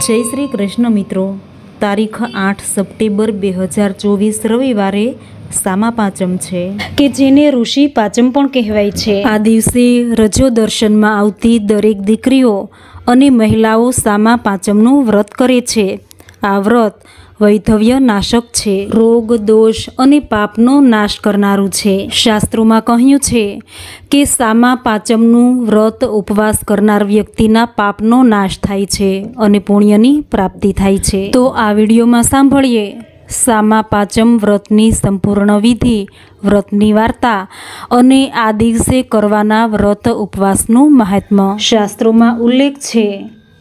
જય શ્રી કૃષ્ણ મિત્રો તારીખ આઠ સપ્ટેમ્બર બે હજાર ચોવીસ રવિવારે સામા પાંચમ છે કે જેને ઋષિ પાંચમ પણ કહેવાય છે આ દિવસે રજો દર્શનમાં આવતી દરેક દીકરીઓ અને મહિલાઓ સામા પાંચમનું વ્રત કરે છે આ વ્રત વૈધવ્ય નાશક છે રોગ દોષ અને પાપનો નાશ કરનારું છે શાસ્ત્રોમાં કહ્યું છે કે સામા પાચમનું વ્રત ઉપવાસ કરનાર વ્યક્તિના પાપનો નાશ થાય છે અને પુણ્યની પ્રાપ્તિ થાય છે તો આ વિડીયોમાં સાંભળીએ સામા પાચમ વ્રતની સંપૂર્ણ વિધિ વ્રતની વાર્તા અને આ દિવસે કરવાના વ્રત ઉપવાસનું મહાત્મ્ય શાસ્ત્રોમાં ઉલ્લેખ છે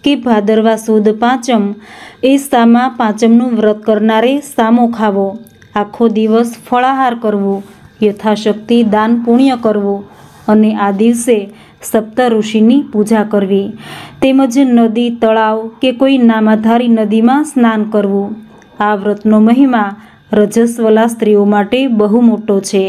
કે ભાદરવા સુદ પાંચમ એ સામા પાંચમનું વ્રત કરનારે સામો ખાવો આખો દિવસ ફળાહાર કરવો યથાશક્તિ દાન પુણ્ય કરવો અને આ દિવસે સપ્ત ઋષિની પૂજા કરવી તેમજ નદી તળાવ કે કોઈ નામાધારી નદીમાં સ્નાન કરવું આ વ્રતનો મહિમા રજસ્વલા સ્ત્રીઓ માટે બહુ મોટો છે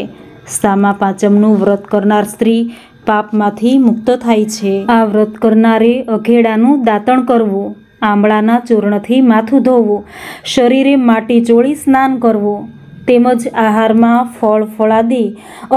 સામા પાંચમનું વ્રત કરનાર સ્ત્રી પાપમાંથી મુક્ત થાય છે આ વ્રત કરનારે અઘેડાનું દાંતણ કરવું આંબળાના ચૂર્ણથી માથું ધોવું શરીરે માટી ચોળી સ્નાન કરવું તેમજ આહારમાં ફળ ફળાદી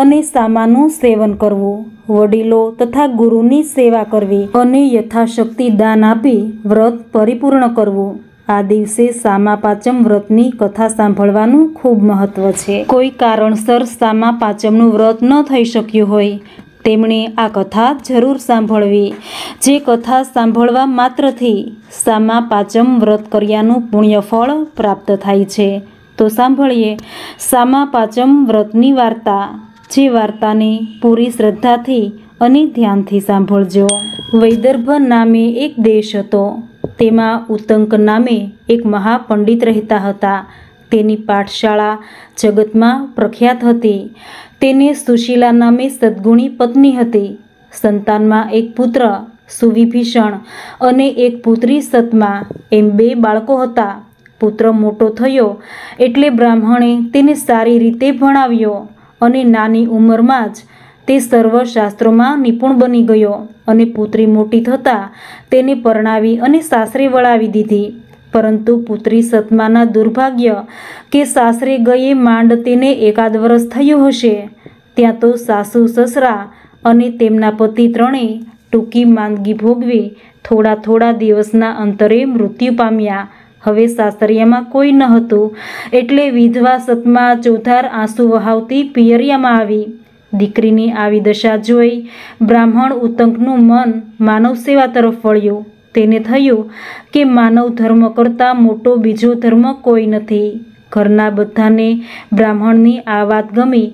અને સામાનું સેવન કરવું વડીલો તથા ગુરુની સેવા કરવી અને યથાશક્તિ દાન આપી વ્રત પરિપૂર્ણ કરવું આ દિવસે સામા પાચમ વ્રતની કથા સાંભળવાનું ખૂબ મહત્વ છે કોઈ કારણસર સામા પાચમનું વ્રત ન થઈ શક્યું હોય તેમણે આ કથા જરૂર સાંભળવી જે કથા સાંભળવા માત્રથી સામા પાચમ વ્રત કર્યાનું પુણ્યફળ પ્રાપ્ત થાય છે તો સાંભળીએ સામા પાચમ વ્રતની વાર્તા જે વાર્તાને પૂરી શ્રદ્ધાથી અને ધ્યાનથી સાંભળજો વૈદર્ભ નામે એક દેશ હતો તેમાં ઉતંક નામે એક મહાપંડિત રહેતા હતા તેની પાઠશાળા જગતમાં પ્રખ્યાત હતી તેને સુશીલા નામે સદ્ગુણી પત્ની હતી સંતાનમાં એક પુત્ર સુવિભીષણ અને એક પુત્રી સતમા એમ બે બાળકો હતા પુત્ર મોટો થયો એટલે બ્રાહ્મણે તેને સારી રીતે ભણાવ્યો અને નાની ઉંમરમાં જ તે સર્વશાસ્ત્રોમાં નિપુણ બની ગયો અને પુત્રી મોટી થતાં તેને પરણાવી અને સાસરે વળાવી દીધી પરંતુ પુત્રી સતમાના દુર્ભાગ્ય કે સાસરે ગયે માંડ તેને એકાદ વર્ષ થયું હશે ત્યાં તો સાસુ સસરા અને તેમના પતિ ત્રણેય ટૂંકી માંદગી ભોગવી થોડા થોડા દિવસના અંતરે મૃત્યુ પામ્યા હવે સાસરિયામાં કોઈ ન હતું એટલે વિધવા સતમા ચોથાર આંસુ વહાવતી પિયરિયામાં આવી દીકરીની આવી દશા જોઈ બ્રાહ્મણ ઉત્તંકનું મન માનવ સેવા તરફ વળ્યું તેને થયું કે માનવ ધર્મ કરતાં મોટો બીજો ધર્મ કોઈ નથી ઘરના બધાને બ્રાહ્મણની આ વાત ગમી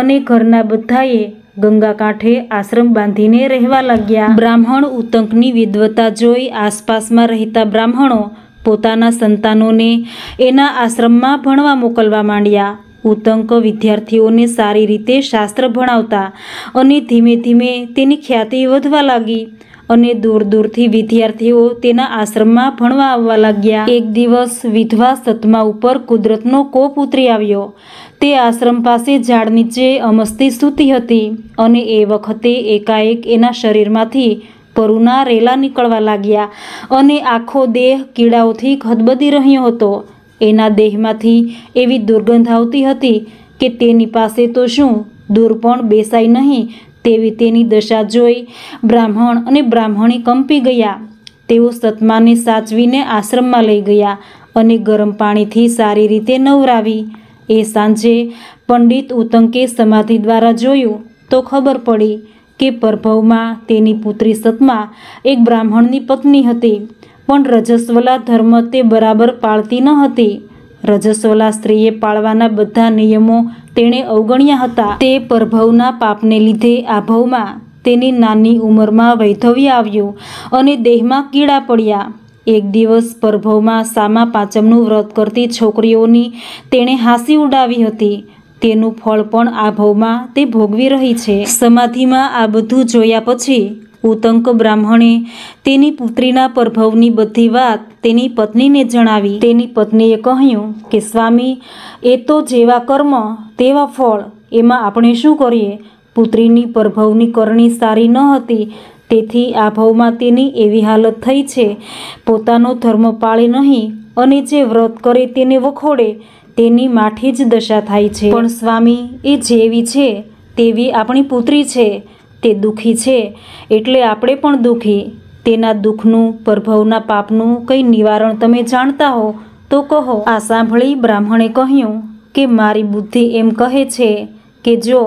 અને ઘરના બધાએ ગંગા કાંઠે આશ્રમ બાંધીને રહેવા લાગ્યા બ્રાહ્મણ ઉતંકની વિદ્વતા જોઈ આસપાસમાં રહેતા બ્રાહ્મણો પોતાના સંતાનોને એના આશ્રમમાં ભણવા મોકલવા માંડ્યા ઉતંક વિદ્યાર્થીઓને સારી રીતે શાસ્ત્ર ભણાવતા અને ધીમે ધીમે તેની ખ્યાતિ વધવા લાગી અને દૂર દૂરથી વિદ્યાર્થીઓ તેના આશ્રમમાં ભણવા આવવા લાગ્યા એક દિવસ વિધવા સતમા ઉપર કુદરતનો કોપ ઉતરી આવ્યો તે આશ્રમ પાસે ઝાડ નીચે અમસ્તી સૂતી હતી અને એ વખતે એકાએક એના શરીરમાંથી પરુના રેલા નીકળવા લાગ્યા અને આખો દેહ કીડાઓથી ખદબદી રહ્યો હતો એના દેહમાંથી એવી દુર્ગંધ આવતી હતી કે તેની પાસે તો શું દૂર પણ બેસાય નહીં તેવી તેની દશા જોઈ બ્રાહ્મણ અને બ્રાહ્મણી કંપી ગયા તેઓ સતમાને સાચવીને આશ્રમમાં લઈ ગયા અને ગરમ પાણીથી સારી રીતે નવરાવી એ સાંજે પંડિત ઉતંકે સમાધિ દ્વારા જોયું તો ખબર પડી કે પરભવમાં તેની પુત્રી સતમા એક બ્રાહ્મણની પત્ની હતી પણ રજસ્વલા ધર્મ તે બરાબર પાળતી ન હતી રજસ્વલા સ્ત્રીએ પાળવાના બધા નિયમો તેણે અવગણ્યા હતા તે પરભવના પાપને લીધે આ ભવમાં તેની નાની ઉંમરમાં વૈધવ્ય આવ્યું અને દેહમાં કીડા પડ્યા એક દિવસ પરભવમાં સામા પાંચમનું વ્રત કરતી છોકરીઓની તેણે હાંસી ઉડાવી હતી તેનું ફળ પણ આ ભવમાં તે ભોગવી રહી છે સમાધિમાં આ બધું જોયા પછી ઉતંક બ્રાહ્મણે તેની પુત્રીના પ્રભવની બધી વાત તેની પત્નીને જણાવી તેની પત્નીએ કહ્યું કે સ્વામી એ તો જેવા કર્મ તેવા ફળ એમાં આપણે શું કરીએ પુત્રીની પ્રભવની કરણી સારી ન હતી તેથી આ ભવમાં તેની એવી હાલત થઈ છે પોતાનો ધર્મ પાળે નહીં અને જે વ્રત કરે તેને વખોડે તેની માઠી જ દશા થાય છે પણ સ્વામી એ જેવી છે તેવી આપણી પુત્રી છે તે દુઃખી છે એટલે આપણે પણ દુઃખી તેના દુઃખનું પ્રભવના પાપનું કંઈ નિવારણ તમે જાણતા હો તો કહો આ સાંભળી બ્રાહ્મણે કહ્યું કે મારી બુદ્ધિ એમ કહે છે કે જો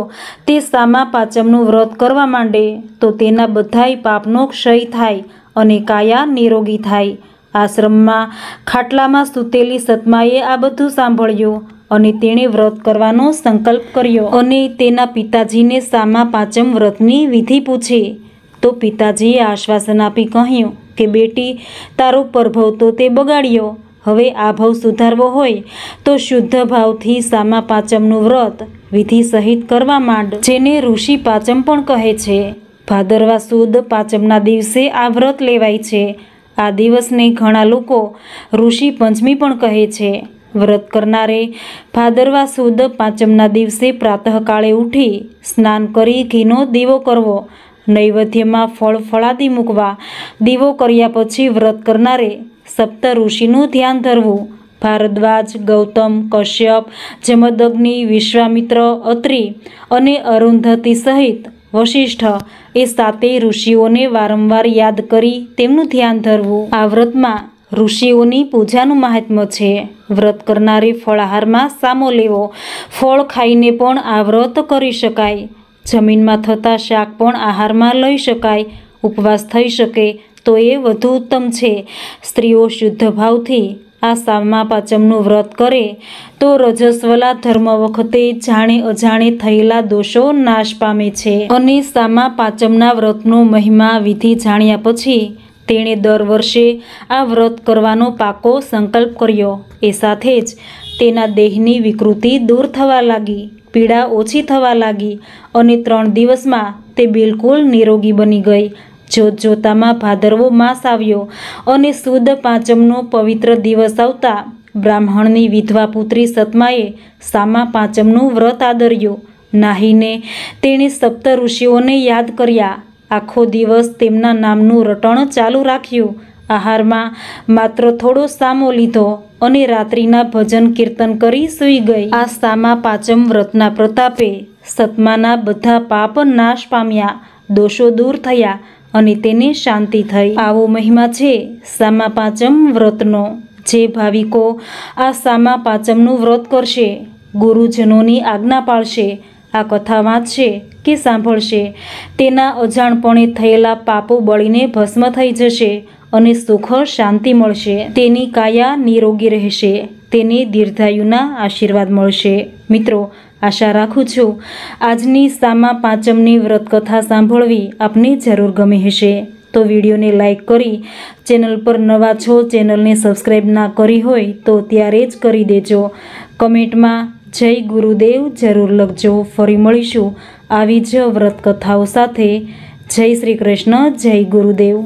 તે સામા પાચમનું વ્રત કરવા માંડે તો તેના બધાય પાપનો ક્ષય થાય અને કાયા નિરોગી થાય આશ્રમમાં ખાટલામાં સૂતેલી સતમાએ આ બધું સાંભળ્યું અને તેણે વ્રત કરવાનો સંકલ્પ કર્યો અને તેના પિતાજીને સામા પાંચમ વ્રતની વિધિ પૂછે તો પિતાજીએ આશ્વાસન આપી કહ્યું કે બેટી તારો પરભવ તો તે બગાડ્યો હવે આ ભાવ સુધારવો હોય તો શુદ્ધ ભાવથી સામા પાંચમનું વ્રત વિધિ સહિત કરવા માંડ જેને ઋષિ પાંચમ પણ કહે છે ભાદરવા સુદ પાંચમના દિવસે આ વ્રત લેવાય છે આ દિવસને ઘણા લોકો ઋષિ પંચમી પણ કહે છે વ્રત કરનારે ભાદરવા સુદ પાંચમના દિવસે પ્રાતઃકાળે ઉઠી સ્નાન કરી ઘીનો દીવો કરવો નૈવેદ્યમાં ફળ ફળાદી મૂકવા દીવો કર્યા પછી વ્રત કરનારે સપ્ત ઋષિનું ધ્યાન ધરવું ભારદ્વાજ ગૌતમ કશ્યપ જમદગ્નિ વિશ્વામિત્ર અત્રિ અને અરુંધતી સહિત વશિષ્ઠ એ સાતે ઋષિઓને વારંવાર યાદ કરી તેમનું ધ્યાન ધરવું આ વ્રતમાં ઋષિઓની પૂજાનું મહાત્મ્ય છે વ્રત કરનારી ફળાહારમાં સામો લેવો ફળ ખાઈને પણ આ વ્રત કરી શકાય જમીનમાં થતા શાક પણ આહારમાં લઈ શકાય ઉપવાસ થઈ શકે તો એ વધુ ઉત્તમ છે સ્ત્રીઓ શુદ્ધ ભાવથી આ સામા પાચમનું વ્રત કરે તો રજસ્વલા ધર્મ વખતે જાણે અજાણે થયેલા દોષો નાશ પામે છે અને સામા પાચમના વ્રતનો મહિમા વિધિ જાણ્યા પછી તેણે દર વર્ષે આ વ્રત કરવાનો પાકો સંકલ્પ કર્યો એ સાથે જ તેના દેહની વિકૃતિ દૂર થવા લાગી પીડા ઓછી થવા લાગી અને ત્રણ દિવસમાં તે બિલકુલ નિરોગી બની ગઈ જોત જોતામાં ભાદરવો માસ આવ્યો અને સુદ પાંચમનો પવિત્ર દિવસ આવતા બ્રાહ્મણની વિધવા પુત્રી સતમાએ સામા પાંચમનું વ્રત આદર્યું નાહીને તેણે સપ્ત ઋષિઓને યાદ કર્યા આખો દિવસ તેમના નામનું રટણ ચાલુ રાખ્યું આહારમાં માત્ર થોડો સામો લીધો અને રાત્રિના ભજન કીર્તન કરી સૂઈ ગઈ આ સામા પાંચમ વ્રતના પ્રતાપે સતમાના બધા પાપ નાશ પામ્યા દોષો દૂર થયા અને તેને શાંતિ થઈ આવો મહિમા છે સામા પાંચમ વ્રતનો જે ભાવિકો આ સામા પાંચમનું વ્રત કરશે ગુરુજનોની આજ્ઞા પાળશે આ કથા વાંચશે કે સાંભળશે તેના અજાણપણે થયેલા પાપો બળીને ભસ્મ થઈ જશે અને સુખ શાંતિ મળશે તેની કાયા નિરોગી રહેશે તેને દીર્ઘાયુના આશીર્વાદ મળશે મિત્રો આશા રાખું છું આજની સામા પાંચમની વ્રતકથા સાંભળવી આપને જરૂર ગમી હશે તો વિડીયોને લાઇક કરી ચેનલ પર નવા છો ચેનલને સબસ્ક્રાઈબ ના કરી હોય તો ત્યારે જ કરી દેજો કમેન્ટમાં જય ગુરુદેવ જરૂર લખજો ફરી મળીશું આવી જ વ્રતકથાઓ સાથે જય શ્રી કૃષ્ણ જય ગુરુદેવ